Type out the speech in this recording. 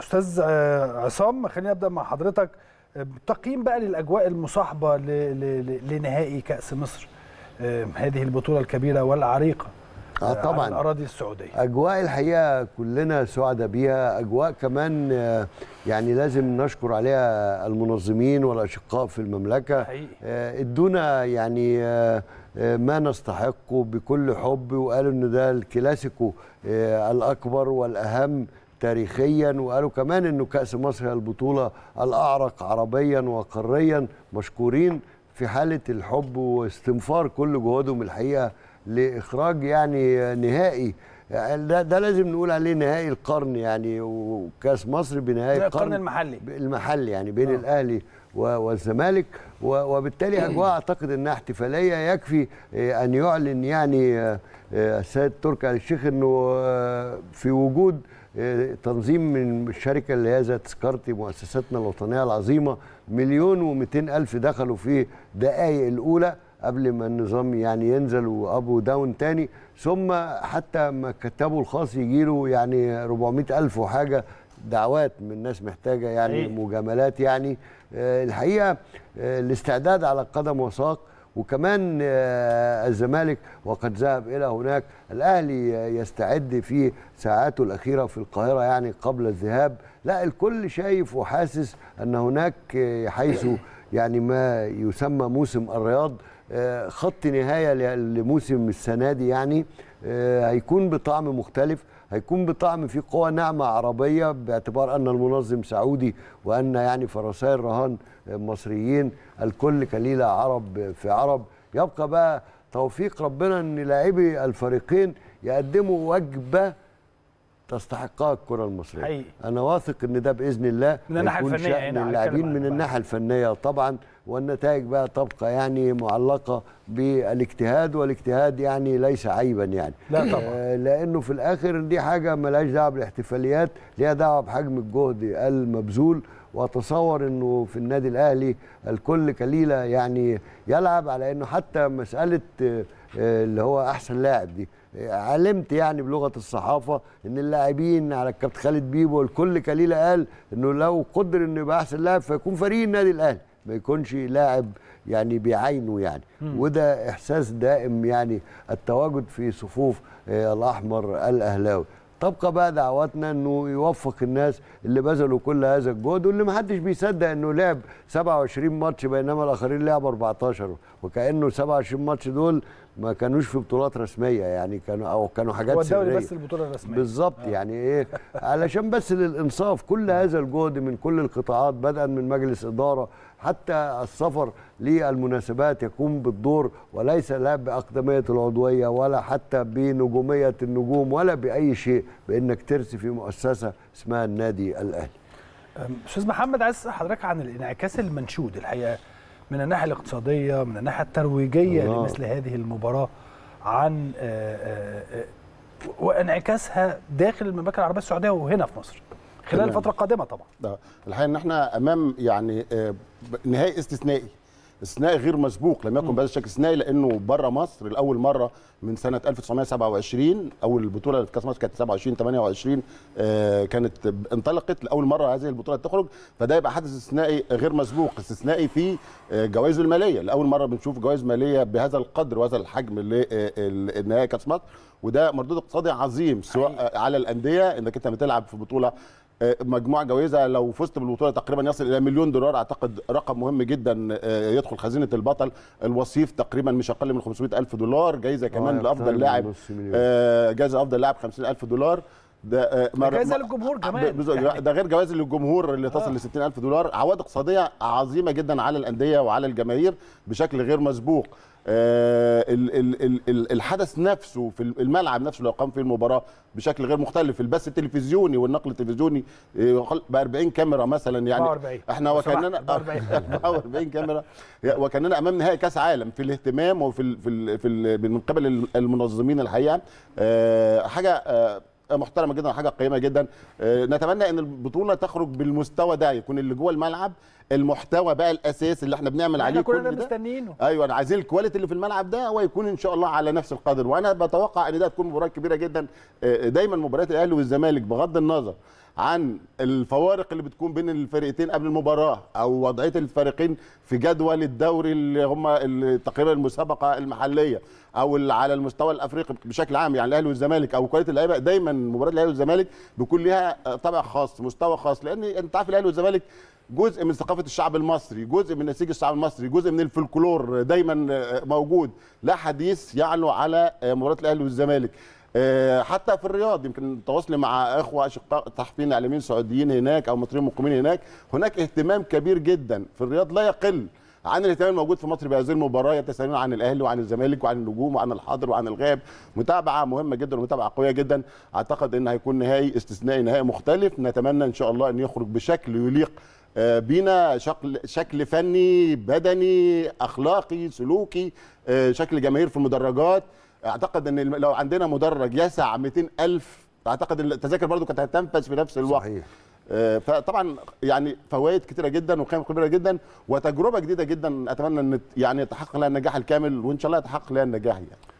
استاذ آه، عصام خليني ابدا مع حضرتك آه، تقييم بقى للاجواء المصاحبه لنهائي كاس مصر آه، هذه البطوله الكبيره والعريقه آه طبعا على الاراضي السعوديه اجواء الحقيقه كلنا سعداء بيها اجواء كمان يعني لازم نشكر عليها المنظمين والاشقاء في المملكه حقيقي. ادونا يعني ما نستحقه بكل حب وقالوا ان ده الكلاسيكو الاكبر والاهم تاريخيا وقالوا كمان انه كاس مصر هي البطوله الاعرق عربيا وقاريا مشكورين في حاله الحب واستنفار كل جهودهم الحقيقه لاخراج يعني نهائي ده, ده لازم نقول عليه نهائي القرن يعني وكاس مصر بنهائي القرن, القرن المحلي المحلي يعني بين أوه. الاهلي والزمالك وبالتالي اجواء اعتقد انها احتفاليه يكفي آه، ان يعلن يعني آه، آه، السيد تركي الشيخ انه في وجود تنظيم من الشركه اللي هي ذات سكارتي مؤسساتنا الوطنيه العظيمه مليون و ألف دخلوا في دقائق الاولى قبل ما النظام يعني ينزل وابو داون تاني ثم حتى ما كتابه الخاص يجي له يعني 400 ألف وحاجة دعوات من ناس محتاجة يعني إيه؟ مجاملات يعني آه الحقيقة آه الاستعداد على قدم وساق وكمان آه الزمالك وقد ذهب إلى هناك الأهلي يستعد في ساعاته الأخيرة في القاهرة يعني قبل الذهاب لا الكل شايف وحاسس أن هناك آه، حيث يعني ما يسمى موسم الرياض آه، خط نهايه لموسم السنه دي يعني آه، هيكون بطعم مختلف هيكون بطعم في قوى ناعمه عربيه باعتبار ان المنظم سعودي وان يعني فرساي الرهان مصريين الكل كليله عرب في عرب يبقى بقى توفيق ربنا ان لاعبي الفريقين يقدموا وجبه تستحقها الكره المصريه حقيقي. انا واثق ان ده باذن الله من الناحيه الفنيه يعني من اللاعبين من الناحيه الفنيه طبعا والنتائج بقى تبقى يعني معلقه بالاجتهاد والاجتهاد يعني ليس عيبا يعني لا طبعا آه، لانه في الاخر دي حاجه ملهاش دعوه بالاحتفاليات ليها دعوه بحجم الجهد المبذول واتصور انه في النادي الاهلي الكل كليله يعني يلعب على انه حتى مساله آه، اللي هو احسن لاعب دي علمت يعني بلغه الصحافه ان اللاعبين على الكابتن خالد بيبو الكل كليله قال انه لو قدر انه يبقى احسن لاعب فيكون فريق النادي الاهلي ما يكونش لاعب يعني بيعينه يعني م. وده احساس دائم يعني التواجد في صفوف آه، الاحمر الاهلاوي تبقى بقى دعواتنا انه يوفق الناس اللي بذلوا كل هذا الجهد واللي محدش بيصدق انه لعب 27 ماتش بينما الاخرين لعبوا 14 وكانه 27 ماتش دول ما كانوش في بطولات رسميه يعني كانوا او كانوا حاجات سريه بس البطوله الرسميه بالظبط آه. يعني ايه علشان بس للانصاف كل هذا الجهد من كل القطاعات بدءا من مجلس اداره حتى السفر للمناسبات يقوم بالدور وليس لا باقدميه العضويه ولا حتى بنجوميه النجوم ولا باي شيء بانك ترسي في مؤسسه اسمها النادي الاهلي. استاذ محمد عايز حضرتك عن الانعكاس المنشود الحقيقه من الناحيه الاقتصاديه من الناحيه الترويجيه آه. لمثل هذه المباراه عن آآ آه، آآ آه، آه، وانعكاسها داخل المملكه العربيه السعوديه وهنا في مصر. خلال تمام. الفتره القادمه طبعا ده. الحقيقه ان احنا امام يعني آه، نهائي استثنائي استثنائي غير مسبوق لم يكن بهذا الشكل استثنائي لانه بره مصر لاول مره من سنه 1927 اول بطوله في كاس مصر كانت 27 28 آه، كانت انطلقت لاول مره هذه البطوله تخرج فده يبقى حدث استثنائي غير مسبوق استثنائي في آه، جوائز جوائزه الماليه لاول مره بنشوف جوائز ماليه بهذا القدر وهذا الحجم لنهائي كاس مصر وده مردود اقتصادي عظيم سواء على الانديه انك انت بتلعب في بطوله آه، مجموع جوائزها لو فزت بالبطوله تقريبا يصل الى مليون دولار اعتقد رقم مهم جدا آه، يدخل خزينه البطل الوصيف تقريبا مش اقل من 500 الف دولار جايزه كمان آه، لافضل لاعب جايزه افضل لاعب 50 الف دولار ده آه، جوائز للجمهور آه، كمان ده غير جوائز للجمهور اللي تصل آه. ل 60000 دولار عوائد اقتصاديه عظيمه جدا على الانديه وعلى الجماهير بشكل غير مسبوق آه الحدث نفسه في الملعب نفسه اللي قام فيه المباراه بشكل غير مختلف البث التلفزيوني والنقل التلفزيوني آه، ب 40 كاميرا مثلا يعني 40. احنا وكاننا 40 كاميرا وكاننا امام نهائي كاس عالم في الاهتمام وفي في من قبل المنظمين الحقيقه آه حاجه آه محترمه جدا وحاجه قيمه جدا آه، نتمنى ان البطوله تخرج بالمستوى ده يكون اللي جوه الملعب المحتوى بقى الاساس اللي احنا بنعمل عليه كلنا مستنيينه ايوه انا عايزين الكواليتي اللي في الملعب ده هو يكون ان شاء الله على نفس القدر وانا بتوقع ان ده تكون مباراه كبيره جدا آه، دايما مباريات الاهلي والزمالك بغض النظر عن الفوارق اللي بتكون بين الفرقتين قبل المباراه او وضعيه الفريقين في جدول الدوري اللي هم تقريبا المسابقه المحليه او على المستوى الافريقي بشكل عام يعني الاهلي والزمالك او كواليتي اللعيبه دايما مباراه الاهلي والزمالك بيكون ليها آه، طابع خاص مستوى خاص لان انت عارف الاهلي والزمالك جزء من ثقافه الشعب المصري جزء من نسيج الشعب المصري جزء من الفلكلور دايما آه، موجود لا حديث يعلو على آه، مباراه الاهلي والزمالك آه، حتى في الرياض يمكن تواصلي مع اخوه اشقاء تحفين اعلاميين سعوديين هناك او مصريين مقيمين هناك هناك اهتمام كبير جدا في الرياض لا يقل عن الاهتمام الموجود في مصر بهذه المباراه يتسالون عن الاهلي وعن الزمالك وعن النجوم وعن الحاضر وعن الغاب متابعه مهمه جدا ومتابعه قويه جدا اعتقد ان هيكون نهائي استثنائي نهائي مختلف نتمنى ان شاء الله ان يخرج بشكل يليق آه، بينا شكل شكل فني بدني اخلاقي سلوكي آه، شكل جماهير في المدرجات اعتقد ان لو عندنا مدرج يسع 200000 اعتقد ان التذاكر برضو كانت هتنفذ في نفس الوقت صحيح. آه، فطبعا يعني فوائد كتيره جدا وقيم كبيره جدا وتجربه جديده جدا اتمنى ان يعني يتحقق لها النجاح الكامل وان شاء الله يتحقق لها النجاح يعني